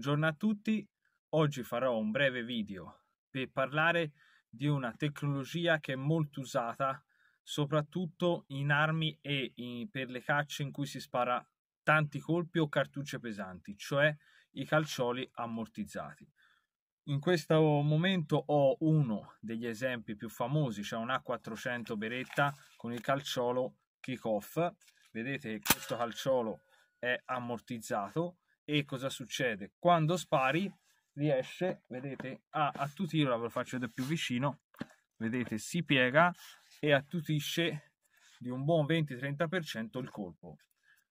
Buongiorno a tutti, oggi farò un breve video per parlare di una tecnologia che è molto usata soprattutto in armi e in, per le cacce in cui si spara tanti colpi o cartucce pesanti, cioè i calcioli ammortizzati. In questo momento ho uno degli esempi più famosi, cioè un A400 Beretta con il calciolo kick-off. Vedete che questo calciolo è ammortizzato e cosa succede? Quando spari riesce, vedete, a attutirla, ve lo faccio da più vicino, vedete, si piega e attutisce di un buon 20-30% il colpo.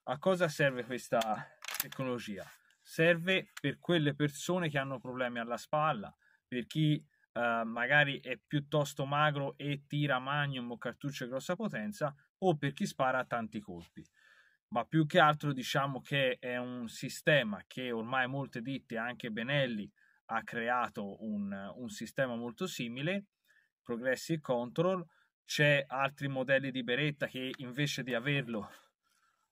A cosa serve questa tecnologia? Serve per quelle persone che hanno problemi alla spalla, per chi eh, magari è piuttosto magro e tira magnum o cartucce grossa potenza, o per chi spara tanti colpi ma più che altro diciamo che è un sistema che ormai molte ditte, anche Benelli, ha creato un, un sistema molto simile, Progressive Control, c'è altri modelli di Beretta che invece di averlo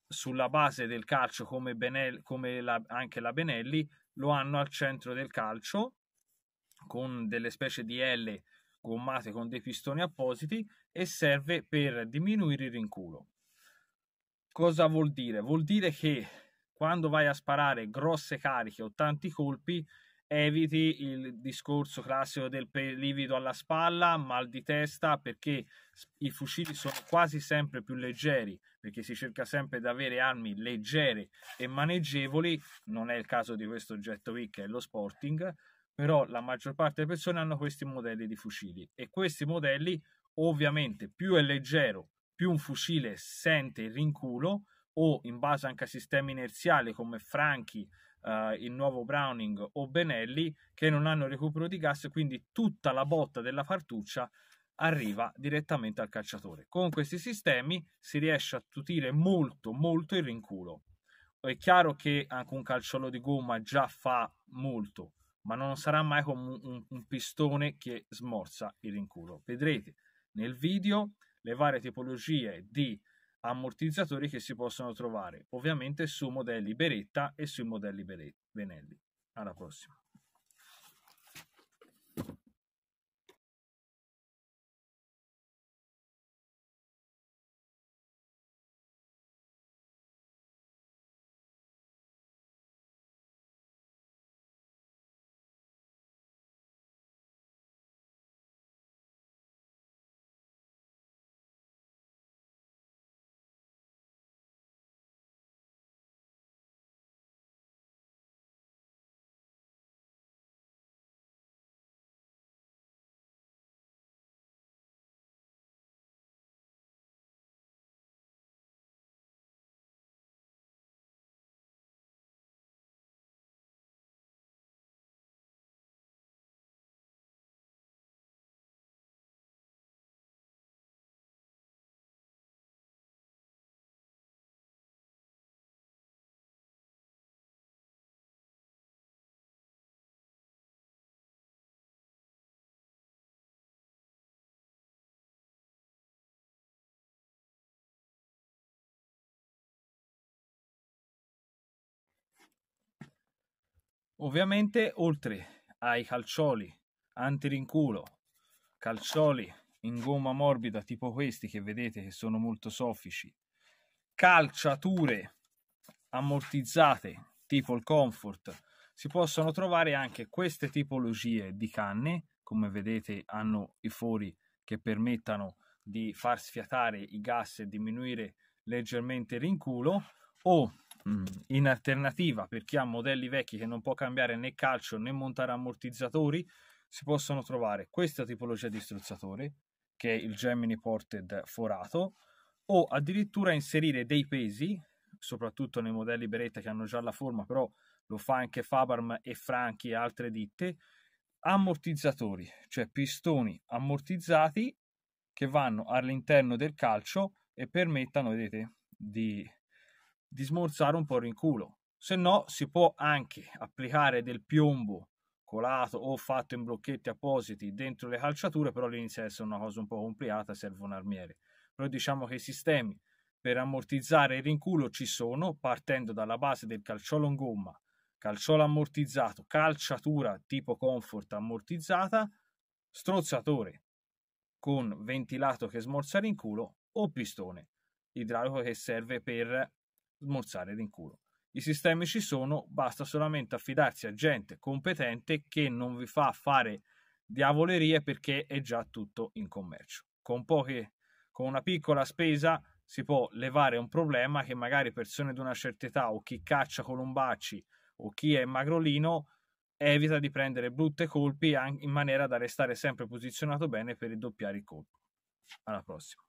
sulla base del calcio come, Benelli, come la, anche la Benelli, lo hanno al centro del calcio con delle specie di L gommate con dei pistoni appositi e serve per diminuire il rinculo. Cosa vuol dire? Vuol dire che quando vai a sparare grosse cariche o tanti colpi, eviti il discorso classico del livido alla spalla, mal di testa, perché i fucili sono quasi sempre più leggeri, perché si cerca sempre di avere armi leggere e maneggevoli, non è il caso di questo oggetto qui che è lo Sporting, però la maggior parte delle persone hanno questi modelli di fucili e questi modelli ovviamente più è leggero più un fucile sente il rinculo o in base anche a sistemi inerziali come Franchi, eh, il nuovo Browning o Benelli che non hanno recupero di gas, quindi tutta la botta della fartuccia arriva direttamente al calciatore. Con questi sistemi si riesce a tutire molto molto il rinculo. È chiaro che anche un calciolo di gomma già fa molto, ma non sarà mai come un, un, un pistone che smorza il rinculo. Vedrete nel video le varie tipologie di ammortizzatori che si possono trovare, ovviamente su modelli Beretta e sui modelli Benelli. Alla prossima. Ovviamente, oltre ai calcioli antirinculo, calcioli in gomma morbida tipo questi che vedete che sono molto soffici, calciature ammortizzate tipo il comfort, si possono trovare anche queste tipologie di canne, come vedete hanno i fori che permettano di far sfiatare i gas e diminuire leggermente il rinculo o Mm. in alternativa per chi ha modelli vecchi che non può cambiare né calcio né montare ammortizzatori si possono trovare questa tipologia di strozzatore che è il Gemini Ported forato o addirittura inserire dei pesi soprattutto nei modelli Beretta che hanno già la forma però lo fa anche Fabarm e Franchi e altre ditte ammortizzatori cioè pistoni ammortizzati che vanno all'interno del calcio e permettano vedete di di smorzare un po' il rinculo. Se no, si può anche applicare del piombo colato o fatto in blocchetti appositi dentro le calciature, però all'inizio è una cosa un po' complicata, serve un armiere. Però diciamo che i sistemi per ammortizzare il rinculo ci sono, partendo dalla base del calciolo in gomma, calciolo ammortizzato, calciatura tipo comfort ammortizzata, strozzatore con ventilato che smorza rinculo o pistone idraulico che serve per smorzare l'inculo. I sistemi ci sono, basta solamente affidarsi a gente competente che non vi fa fare diavolerie perché è già tutto in commercio. Con, poche, con una piccola spesa si può levare un problema che magari persone di una certa età o chi caccia colombacci o chi è magrolino evita di prendere brutte colpi in maniera da restare sempre posizionato bene per ridoppiare il colpo. Alla prossima.